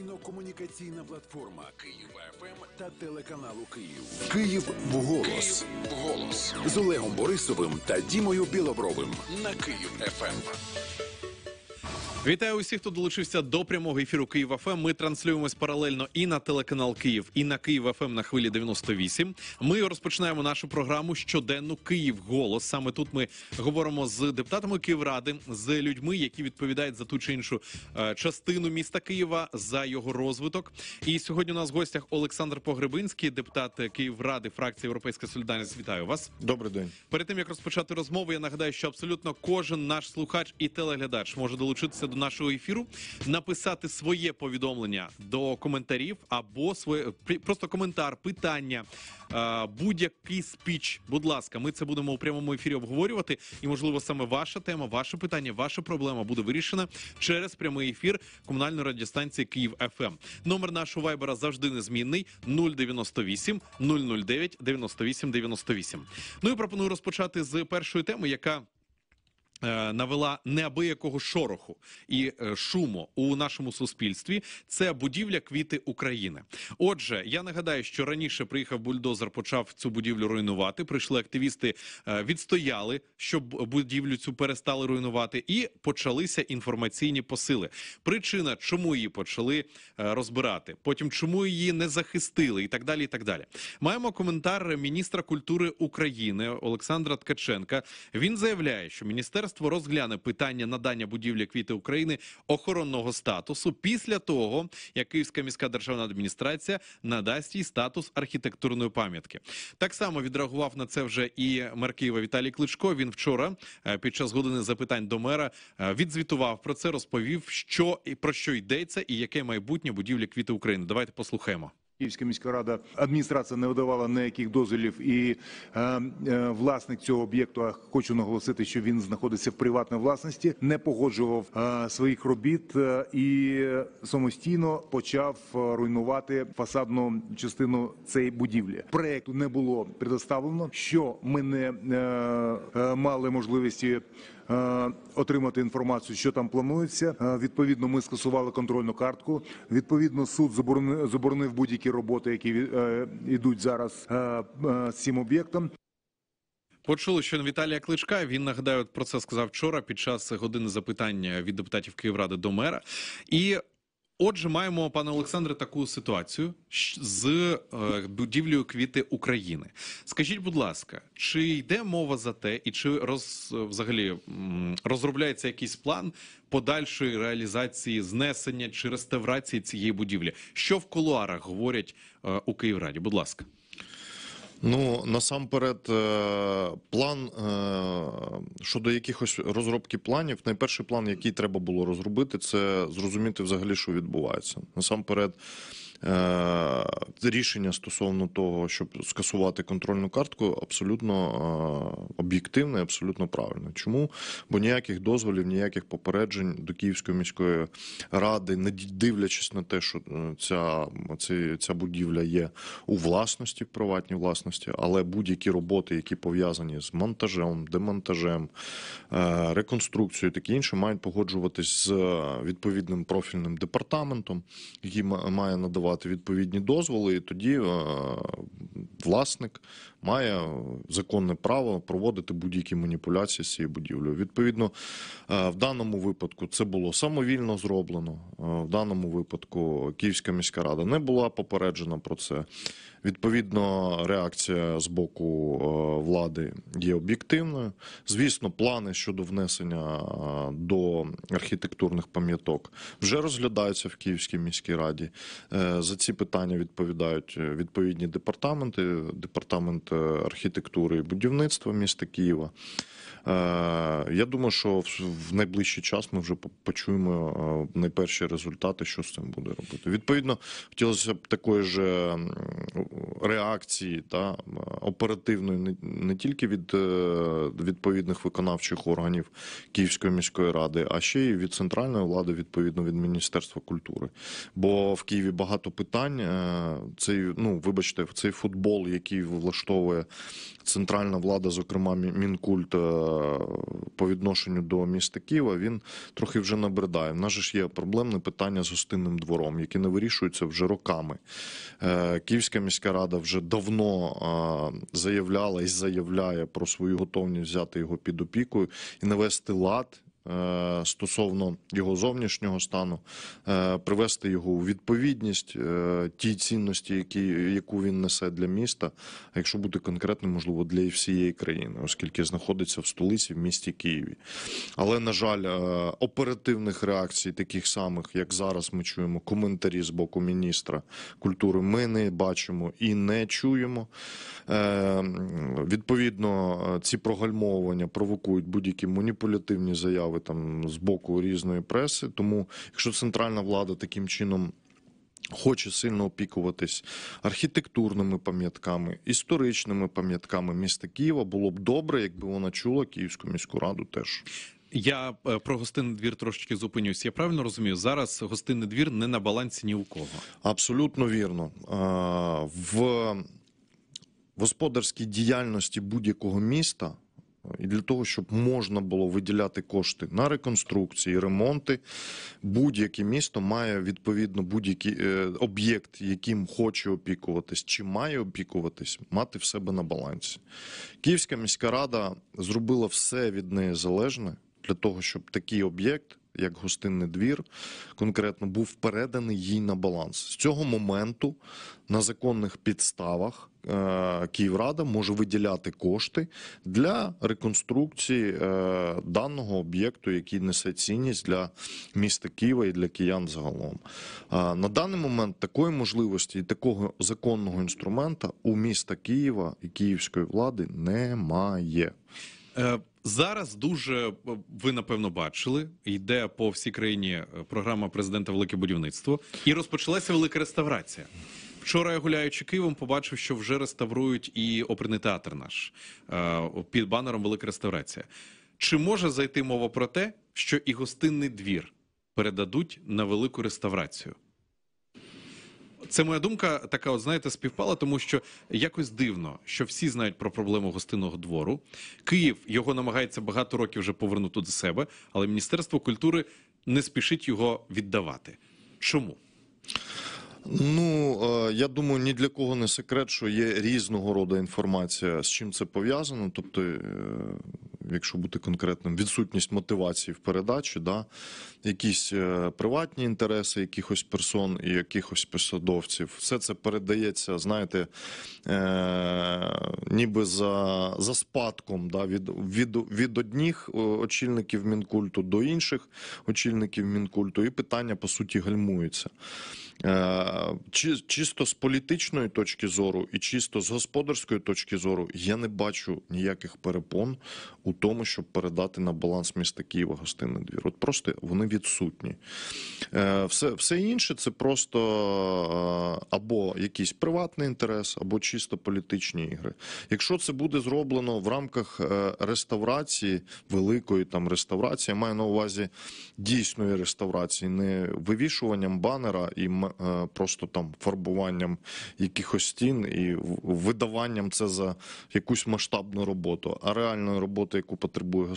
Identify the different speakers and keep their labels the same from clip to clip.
Speaker 1: Інформаційно-комунікаційна платформа Києва ФМ ем та
Speaker 2: телеканалу Київ. Київ голос Київ вголос з Олегом
Speaker 1: Борисовим та Дімою Біловровим на Київ ФМ. Вітаю усіх, хто долучився до прямого ефіру Київ ФМ. Ем. Ми транслюємось паралельно і на телеканал Київ, і на Київ ФМ ем на хвилі 98. Ми розпочинаємо нашу програму щоденну Київ голос. Саме тут ми говоримо з депутатами Київради, з людьми, які відповідають за ту чи іншу е, частину міста Києва за його розвиток. І сьогодні у нас в гостях Олександр Погребинський, депутат Київради, фракції Європейська Солідарність. Вітаю вас. Добрий день. Перед тим як розпочати розмову, я нагадаю, що абсолютно кожен наш слухач і телеглядач може долучитися до нашого ефіру, написати своє повідомлення до коментарів або своє просто коментар, питання, е, будь-який спіч. Будь ласка, ми це будемо у прямому ефірі обговорювати. І, можливо, саме ваша тема, ваше питання, ваша проблема буде вирішена через прямий ефір комунальної радіостанції Київ ФМ. Номер нашого вайбера завжди незмінний 098 009 98 98. Ну і пропоную розпочати з першої теми, яка Е, навела неабиякого шороху і е, шуму у нашому суспільстві. Це будівля квіти України. Отже, я нагадаю, що раніше приїхав бульдозер, почав цю будівлю руйнувати. Прийшли активісти, е, відстояли, щоб будівлю цю перестали руйнувати, і почалися інформаційні посили. Причина, чому її почали розбирати, потім чому її не захистили, і так далі. І так далі. Маємо коментар міністра культури України Олександра Ткаченка. Він заявляє, що міністерство міністерство розгляне питання надання будівлі квіти України охоронного статусу після того, як Київська міська державна адміністрація надасть їй статус архітектурної пам'ятки. Так само відреагував на це вже і мер Києва Віталій Кличко. Він вчора е, під час години запитань до мера е, відзвітував про це, розповів, що і про що йдеться, і яке майбутнє будівлі квіти України. Давайте послухаємо.
Speaker 2: Київська міська рада адміністрація не видавала ніяких дозволів, і е, е, власник цього об'єкту а хочу наголосити, що він знаходиться в приватній власності, не погоджував е, своїх робіт е, і самостійно почав е, руйнувати фасадну частину цієї будівлі. Проекту не було предоставлено, що ми не е, е, мали можливості. Е, отримати інформацію, що там планується. Е, відповідно, ми скасували контрольну картку. Відповідно, суд заборонив будь-які роботи, які е, йдуть зараз з цим об'єктом.
Speaker 1: Почули, що Віталія Кличка він нагадаю про це сказав вчора під час години запитання від депутатів Київради до мера і. Отже, маємо пане Олександре таку ситуацію з е, будівлею квіти України. Скажіть, будь ласка, чи йде мова за те, і чи роз е, взагалі розробляється якийсь план подальшої реалізації знесення чи реставрації цієї будівлі? Що в кулуарах говорять е, у Київраді? Будь ласка.
Speaker 2: Ну насамперед, е, план е, щодо якихось розробки планів, найперший план, який треба було розробити, це зрозуміти взагалі, що відбувається. Насамперед. Е, рішення стосовно того, щоб скасувати контрольну картку, абсолютно е, об'єктивне, і абсолютно правильно. Чому? Бо ніяких дозволів, ніяких попереджень до Київської міської ради, не дивлячись на те, що е, ця ця будівля є у власності, приватній власності, але будь-які роботи, які пов'язані з монтажем, демонтажем, реконструкцією, таке інше, мають погоджуватись з відповідним профільним департаментом, який має надавати давати відповідні дозволи, і тоді е, власник має законне право проводити будь-які маніпуляції з цією будівлею. Відповідно, е, в даному випадку це було самовільно зроблено. Е, в даному випадку Київська міська рада не була попереджена про це. Відповідно, реакція з боку е, влади є об'єктивною. Звісно, плани щодо внесення е, до архітектурних пам'яток вже розглядаються в Київській міській раді. Е, за ці питання відповідають відповідні департаменти, департамент архітектури і будівництва міста Києва. Е, я думаю, що в найближчий час ми вже почуємо е, найперші результати, що з цим буде робити. Відповідно, хотілося б такої ж реакції та оперативної не тільки від е, відповідних виконавчих органів Київської міської ради, а ще й від центральної влади, відповідно від Міністерства культури. Бо в Києві багато питань. Цей ну, вибачте, цей футбол, який влаштовує центральна влада, зокрема мінкульт е, по відношенню до міста Києва, він трохи вже набридає. В нас ж є проблемне питання з гостинним двором, які не вирішуються вже роками. Е, Київська міська рада вже давно е, заявляла і заявляє про свою готовність взяти його під опікою і навести лад Е, стосовно його зовнішнього стану, е, привести його у відповідність е, тій цінності, які яку він несе для міста. А якщо бути конкретним, можливо, для всієї країни, оскільки знаходиться в столиці в місті Києві. Але на жаль, оперативних реакцій, таких самих, як зараз, ми чуємо коментарі з боку міністра культури, ми не бачимо і не чуємо. Відповідно, ці прогальмовування провокують будь-які маніпулятивні заяви заяви там з боку різної преси. Тому, якщо центральна влада таким чином... Хоче сильно опікуватись архітектурними пам'ятками, історичними пам'ятками міста Києва. Було б добре, якби вона чула Київську міську раду. Теж
Speaker 1: я е, про гостинний двір трошечки зупинюсь. Я правильно розумію? Зараз гостинний двір не на балансі ні у кого.
Speaker 2: Абсолютно вірно в господарській діяльності будь-якого міста. І для того, щоб можна було виділяти кошти на реконструкції, ремонти, будь-яке місто має відповідно будь-який е, об'єкт, яким хоче опікуватись, чи має опікуватись, мати в себе на балансі. Київська міська рада зробила все від неї залежне для того, щоб такий об'єкт як гостинний двір, конкретно був переданий їй на баланс. З цього моменту на законних підставах е, Київрада може виділяти кошти для реконструкції е, даного об'єкту, який несе цінність для міста Києва і для киян загалом. Е, на даний момент такої можливості і такого законного інструмента у міста Києва і київської влади немає.
Speaker 1: Зараз дуже е, ви напевно бачили, йде по всій країні е, програма президента Велике будівництво і розпочалася велика реставрація. Вчора я гуляючи Києвом, побачив, що вже реставрують і оперний театр наш е, під банером Велика реставрація. Чи може зайти мова про те, що і гостинний двір передадуть на велику реставрацію? Це моя думка, така от знаєте, співпала, тому що якось дивно, що всі знають про проблему гостинного двору. Київ його намагається багато років вже повернути до себе, але Міністерство культури не спішить його віддавати.
Speaker 2: Чому? Ну е, я думаю, ні для кого не секрет, що є різного роду інформація, з чим це пов'язано. Тобто е, якщо бути конкретним, відсутність мотивації в передачі, да, якісь е, приватні інтереси якихось персон і якихось посадовців, все це передається, знаєте, е, ніби за за спадком да, від, від, від одних е, очільників мінкульту до інших очільників мінкульту, і питання по суті гальмуються. Е, чисто з політичної точки зору і чисто з господарської точки зору я не бачу ніяких перепон у тому, щоб передати на баланс міста Києва гостинний двір. От просто вони відсутні. Е, все все інше це просто е, або якийсь приватний інтерес, або чисто політичні ігри. Якщо це буде зроблено в рамках реставрації, великої там реставрації, я маю на увазі дійсної реставрації, не вивішуванням банера і Е, просто там фарбуванням якихось стін і видаванням це за якусь масштабну роботу. А реальної роботи, яку потребує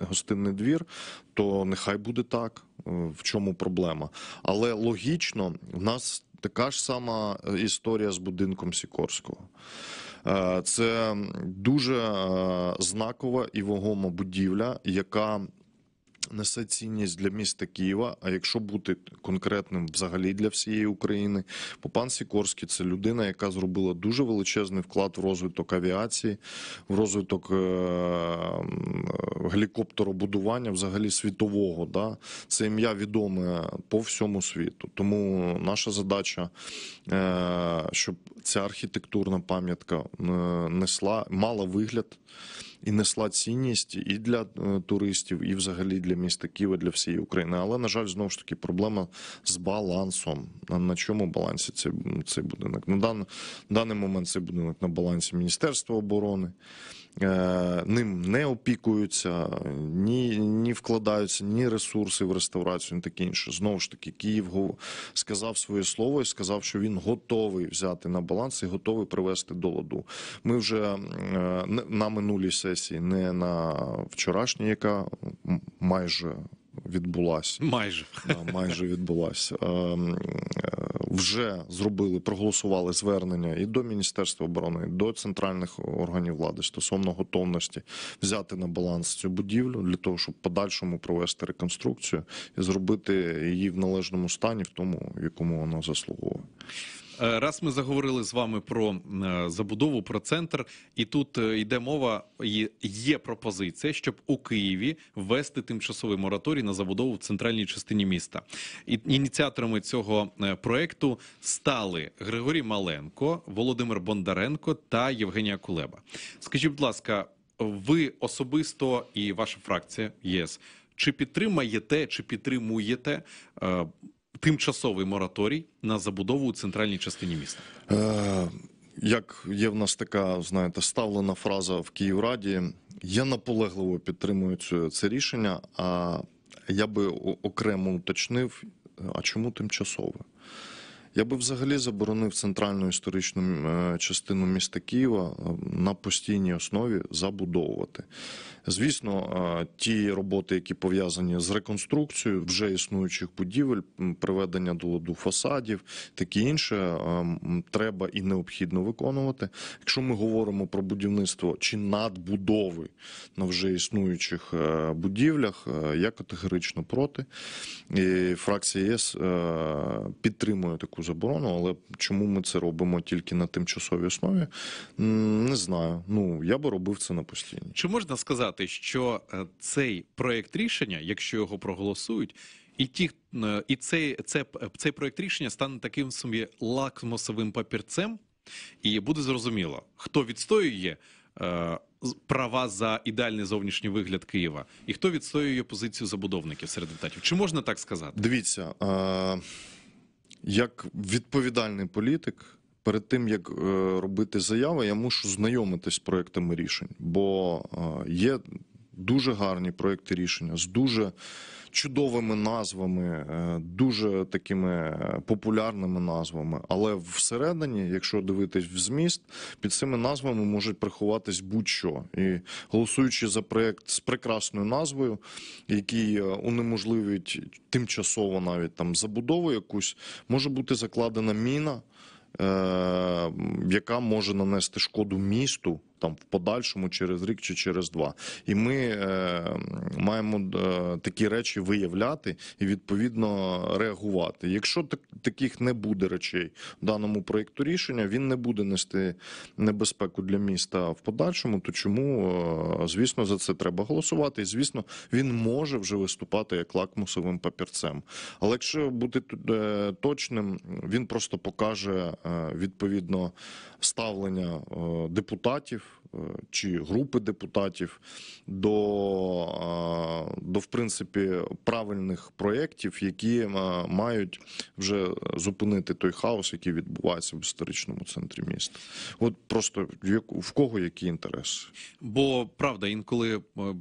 Speaker 2: гостинний двір, то нехай буде так. Е, в чому проблема? Але логічно в нас така ж сама історія з будинком Сікорського. Е, це дуже знакова і вагома будівля, яка несе цінність для міста Києва. А якщо бути конкретним, взагалі для всієї України, Попан Сікорський це людина, яка зробила дуже величезний вклад в розвиток авіації, в розвиток е, е, гелікоптеробудування, взагалі світового. Да? Це ім'я відоме по всьому світу. Тому наша задача, е, щоб ця архітектурна пам'ятка несла мала вигляд і несла цінність і для е, туристів, і взагалі для міста Києва, для всієї України. Але на жаль, знову ж таки, проблема з балансом. На чому балансі цей цей будинок? На дан, даний момент цей будинок на балансі Міністерства оборони. Е, ним не опікуються, ні ні вкладаються ні ресурси в реставрацію, ні таке інше. Знову ж таки, Київ сказав своє слово і сказав, що він готовий взяти на баланс і готовий привести до ладу. Ми вже е, на минулій сесії, не на вчорашній, яка майже відбулася. Майже да, майже відбулася. Ем, е, вже зробили, проголосували звернення і до міністерства оборони, і до центральних органів влади стосовно готовності взяти на баланс цю будівлю для того, щоб подальшому провести реконструкцію і зробити її в належному стані, в тому в якому вона заслуговує.
Speaker 1: Е, раз ми заговорили з вами про е, забудову, про центр, і тут е, йде мова. Є пропозиція, щоб у Києві ввести тимчасовий мораторій на забудову в центральній частині міста. І ініціаторами цього проекту стали Григорій Маленко, Володимир Бондаренко та Євгенія Кулеба. Скажіть, будь ласка, ви особисто і ваша фракція ЄС. Чи підтримаєте, чи підтримуєте
Speaker 2: тимчасовий мораторій на забудову у центральній частині міста. Е, як є в нас така, знаєте, ставлена фраза в Київраді, я наполегливо підтримую це рішення. А я би окремо уточнив, а чому тимчасове? Я би взагалі заборонив центральну історичну е, частину міста Києва е, на постійній основі забудовувати. Звісно, е, ті роботи, які пов'язані з реконструкцією вже існуючих будівель, приведення до ладу фасадів, таке інше треба і необхідно виконувати. Якщо ми говоримо про будівництво чи надбудови на вже існуючих будівлях, я категорично проти. І Фракція ЄС підтримує таку таку заборону, але чому ми це робимо тільки на тимчасовій основі? Не знаю. Ну я би робив це на постійній.
Speaker 1: Чи можна сказати, що е, цей проект рішення, якщо його проголосують? І ті, е, і цей це цей проект рішення стане таким собі лакмусовим папірцем, і буде зрозуміло, хто відстоює е, права за ідеальний зовнішній вигляд Києва, і хто відстоює позицію забудовників серед депутатів. Чи можна так сказати?
Speaker 2: Дивіться. Е як відповідальний політик. Перед тим як е, робити заяви, я мушу знайомитись з проектами рішень, бо е, є дуже гарні проекти рішення з дуже чудовими назвами, е, дуже такими е, популярними назвами. Але всередині, якщо дивитись в зміст, під цими назвами можуть приховатись будь-що. І голосуючи за проект з прекрасною назвою, який е, унеможливить тимчасово навіть там забудову якусь, може бути закладена міна, яка може нанести шкоду місту там в подальшому через рік чи через два. І ми е, маємо е, такі речі виявляти і відповідно реагувати. Якщо так, таких не буде речей в даному проєкту рішення, він не буде нести небезпеку для міста в подальшому. То чому е, звісно за це треба голосувати? І звісно, він може вже виступати як лакмусовим папірцем. Але якщо бути е, точним, він просто покаже е, відповідно ставлення е, депутатів чи групи депутатів до, е, до в принципі, правильних проєктів, які е, мають вже зупинити той хаос, який відбувається в історичному центрі міста. От просто в кого які інтереси?
Speaker 1: Бо правда, інколи е,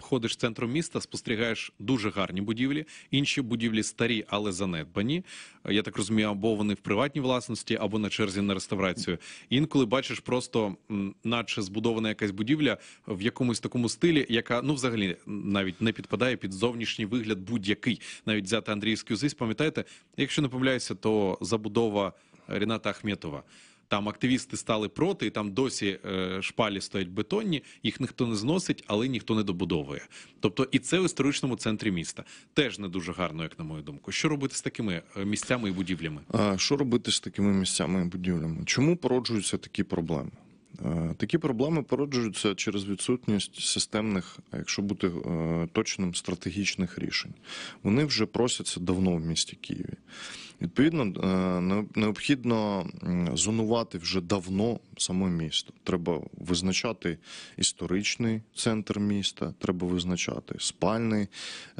Speaker 1: ходиш центром міста, спостерігаєш дуже гарні будівлі, інші будівлі старі, але занедбані. Я так розумію, або вони в приватній власності, або на черзі на реставрацію. інколи бачиш, просто наче збудована якась будівля в якомусь такому стилі, яка ну взагалі навіть не підпадає під зовнішній вигляд будь-який, навіть взяти Андріївський узис. Пам'ятаєте, якщо не помиляюся, то забудова Ріната Ахметова. Там активісти стали проти, і там досі е, шпалі стоять бетонні, їх ніхто не зносить, але ніхто не добудовує. Тобто, і це в історичному центрі міста теж не дуже гарно, як на мою думку. Що робити з такими е, місцями і будівлями?
Speaker 2: А Що робити з такими місцями і будівлями? Чому породжуються такі проблеми? Е, такі проблеми породжуються через відсутність системних, якщо бути точним, стратегічних рішень. Вони вже просяться давно в місті Києві. Відповідно, е, необхідно зонувати вже давно саме місто. Треба визначати історичний центр міста, треба визначати спальний,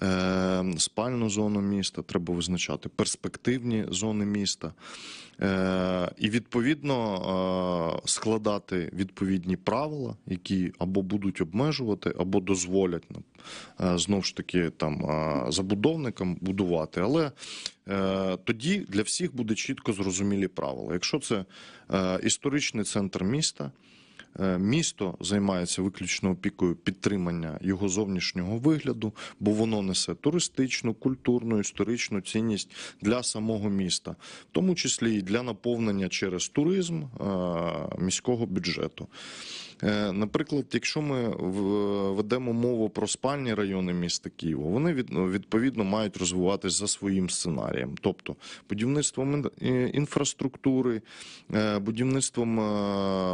Speaker 2: е, спальну зону міста, треба визначати перспективні зони міста. Е, і відповідно е, складати відповідні правила, які або будуть обмежувати, або дозволять нам е, знову ж таки там е, забудовникам будувати. Але е, тоді для всіх буде чітко зрозумілі правила. Якщо це Е, історичний центр міста. Е, місто займається виключно опікою підтримання його зовнішнього вигляду, бо воно несе туристичну, культурну, історичну цінність для самого міста, в тому числі і для наповнення через туризм е, міського бюджету. Е, наприклад, якщо ми ведемо мову про спальні райони міста Києва, вони ну, відповідно мають розвиватися за своїм сценарієм, тобто будівництвом е, інфраструктури, е, будівництвом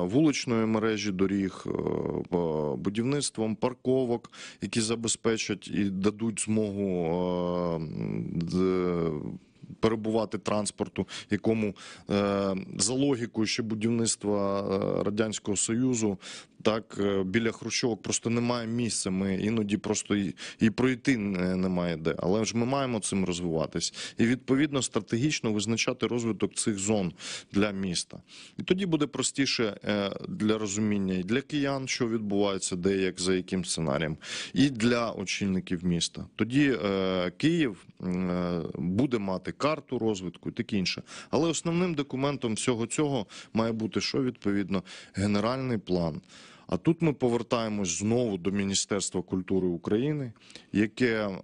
Speaker 2: вуличної мережі доріг, будівництвом парковок, які забезпечать і дадуть змогу перебувати транспорту, якому е, за логікою ще будівництва е, радянського союзу так е, біля хрущовок просто немає місця. Ми іноді просто і, і пройти немає де. Але ж ми маємо цим розвиватись і відповідно стратегічно визначати розвиток цих зон для міста. І тоді буде простіше для розуміння і для киян, що відбувається, де як за яким сценарієм, і для очільників міста. Тоді Київ буде мати карту розвитку і таке інше. Але основним документом всього цього має бути що відповідно генеральний план. А тут ми повертаємось знову до Міністерства культури України, яке е,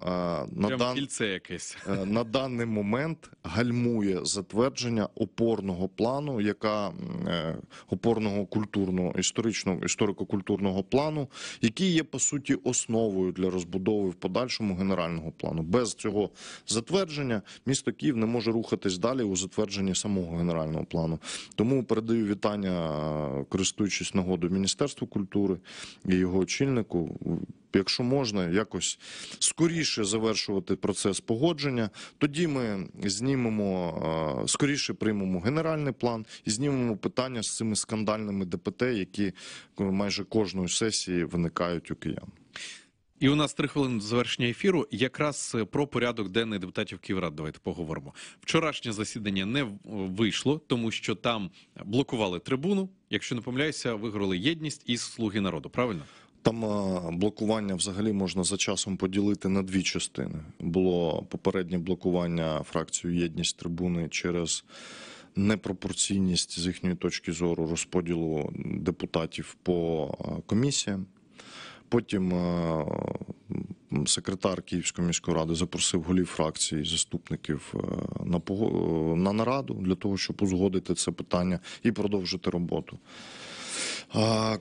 Speaker 2: на дан... якесь. Е, на даний момент гальмує затвердження опорного плану, яка е, опорного культурного історичного історико-культурного плану, який є по суті основою для розбудови в подальшому генерального плану. Без цього затвердження місто Київ не може рухатись далі у затвердженні самого генерального плану. Тому передаю вітання, користуючись нагодою міністерству культури і його очільнику. Якщо можна якось скоріше завершувати процес погодження, тоді ми знімемо скоріше приймемо генеральний план і знімемо питання з цими скандальними ДПТ, які майже кожної сесії виникають у киян.
Speaker 1: І у нас три хвилини до завершення ефіру. Якраз е, про порядок денний депутатів Київрад давайте поговоримо. Вчорашнє засідання не вийшло, тому що там блокували трибуну якщо не помиляюся, виграли єдність із слуги народу. Правильно
Speaker 2: там е, блокування взагалі можна за часом поділити на дві частини. Було попереднє блокування фракцію єдність трибуни через. Непропорційність з їхньої точки зору розподілу депутатів по е, комісіям. Потім е, секретар Київської міської ради запросив голів фракції, заступників е, на е, на нараду для того, щоб узгодити це питання і продовжити роботу.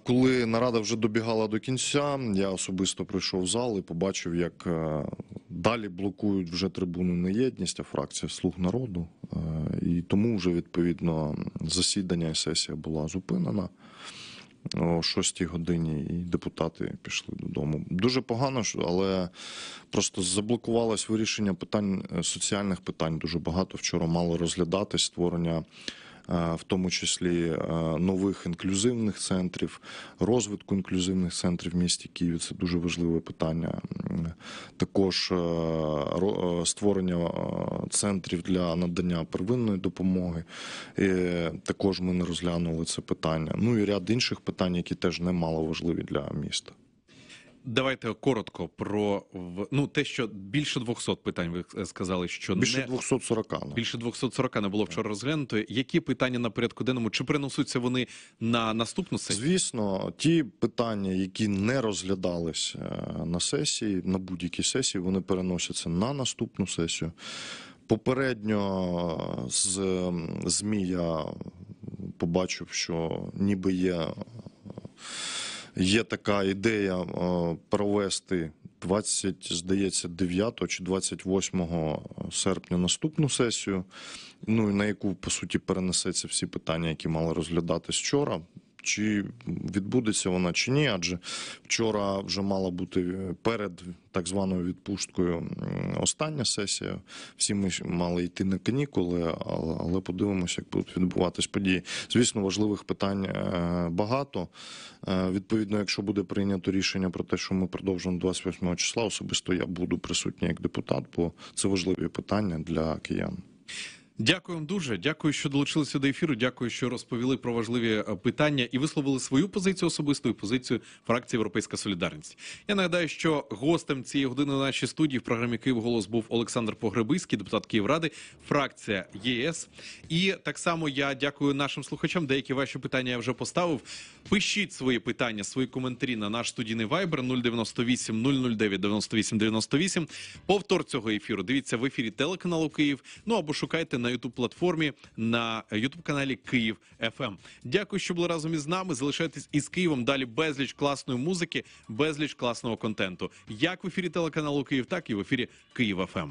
Speaker 2: Коли нарада вже добігала до кінця, я особисто прийшов в зал і побачив, як е, далі блокують вже трибуну неєдність, а фракція слуг народу, і тому вже відповідно засідання і сесія була зупинена о 6 годині, і депутати пішли додому. Дуже погано, але просто заблокувалось вирішення питань е, соціальних питань. Дуже багато вчора мало розглядати створення в тому числі нових інклюзивних центрів, розвитку інклюзивних центрів в місті Києві. Це дуже важливе питання. Також створення центрів для надання первинної допомоги. І також ми не розглянули це питання. Ну і ряд інших питань, які теж немало важливі для міста
Speaker 1: давайте коротко про ну те, що більше 200 питань. Ви е, сказали, що більше не... 240. Ну. більше 240 не було вчора розглянуто. Які питання на порядку денному чи приносуться вони
Speaker 2: на наступну сесію? Звісно, ті питання, які не розглядалися е, на сесії, на будь-якій сесії, вони переносяться на наступну сесію. Попередньо е, з змія побачив, що ніби є. Є така ідея е, провести 20, здається, 9 чи 28 е, серпня наступну сесію. Ну на яку по суті перенесеться всі питання, які мали розглядатись вчора чи відбудеться вона чи ні, адже вчора вже мала бути перед так званою відпусткою остання сесія. Всі ми мали йти на канікули, але подивимося, як будуть відбуватись події. Звісно, важливих питань е, багато. Е, відповідно, якщо буде прийнято рішення про те, що ми продовжимо 28 числа, особисто я буду присутній як депутат, бо це важливі питання для киян.
Speaker 1: Дякую вам дуже. Дякую, що долучилися до ефіру. Дякую, що розповіли про важливі е, питання і висловили свою позицію особисту і позицію фракції Європейська Солідарність. Я нагадаю, що гостем цієї години на нашій студії в програмі Київ голос був Олександр Погребиський, депутат Київради, фракція ЄС. І так само я дякую нашим слухачам. Деякі ваші питання я вже поставив. Пишіть свої питання, свої коментарі на наш студійний вайбер 098 009 98 98. Повтор цього ефіру. Дивіться в ефірі телеканалу Київ. Ну або шукайте на ютуб платформі на ютуб каналі Київ ФМ. Ем. Дякую, що були разом із нами. Залишайтесь із Києвом. Далі безліч класної музики, безліч класного контенту. Як в ефірі телеканалу Київ, так і в ефірі Київ FM.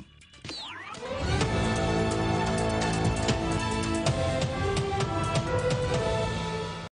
Speaker 1: Ем».